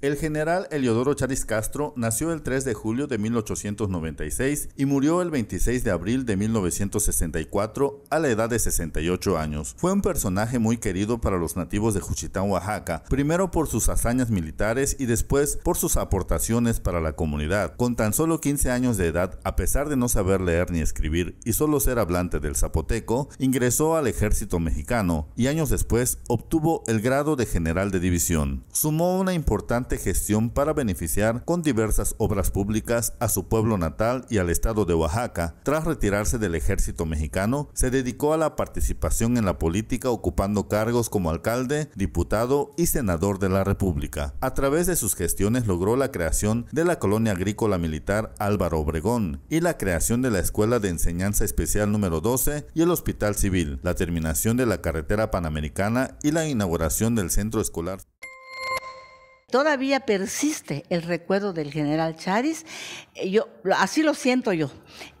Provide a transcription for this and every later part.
El general Eliodoro Charis Castro nació el 3 de julio de 1896 y murió el 26 de abril de 1964 a la edad de 68 años. Fue un personaje muy querido para los nativos de Juchitán, Oaxaca, primero por sus hazañas militares y después por sus aportaciones para la comunidad. Con tan solo 15 años de edad, a pesar de no saber leer ni escribir y solo ser hablante del zapoteco, ingresó al ejército mexicano y años después obtuvo el grado de general de división. Sumó una importante gestión para beneficiar con diversas obras públicas a su pueblo natal y al estado de Oaxaca. Tras retirarse del ejército mexicano, se dedicó a la participación en la política ocupando cargos como alcalde, diputado y senador de la República. A través de sus gestiones logró la creación de la colonia agrícola militar Álvaro Obregón y la creación de la Escuela de Enseñanza Especial número 12 y el Hospital Civil, la terminación de la carretera panamericana y la inauguración del centro escolar Todavía persiste el recuerdo del general Charis. Eh, yo, así lo siento yo,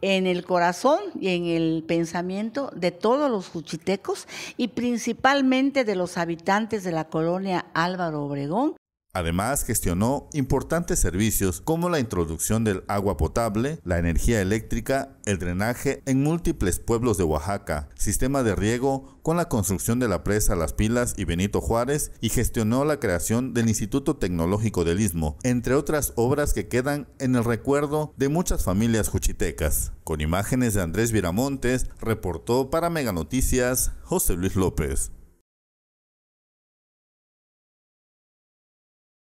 en el corazón y en el pensamiento de todos los juchitecos y principalmente de los habitantes de la colonia Álvaro Obregón, Además, gestionó importantes servicios como la introducción del agua potable, la energía eléctrica, el drenaje en múltiples pueblos de Oaxaca, sistema de riego con la construcción de la presa Las Pilas y Benito Juárez y gestionó la creación del Instituto Tecnológico del Istmo, entre otras obras que quedan en el recuerdo de muchas familias juchitecas. Con imágenes de Andrés Viramontes, reportó para Meganoticias José Luis López.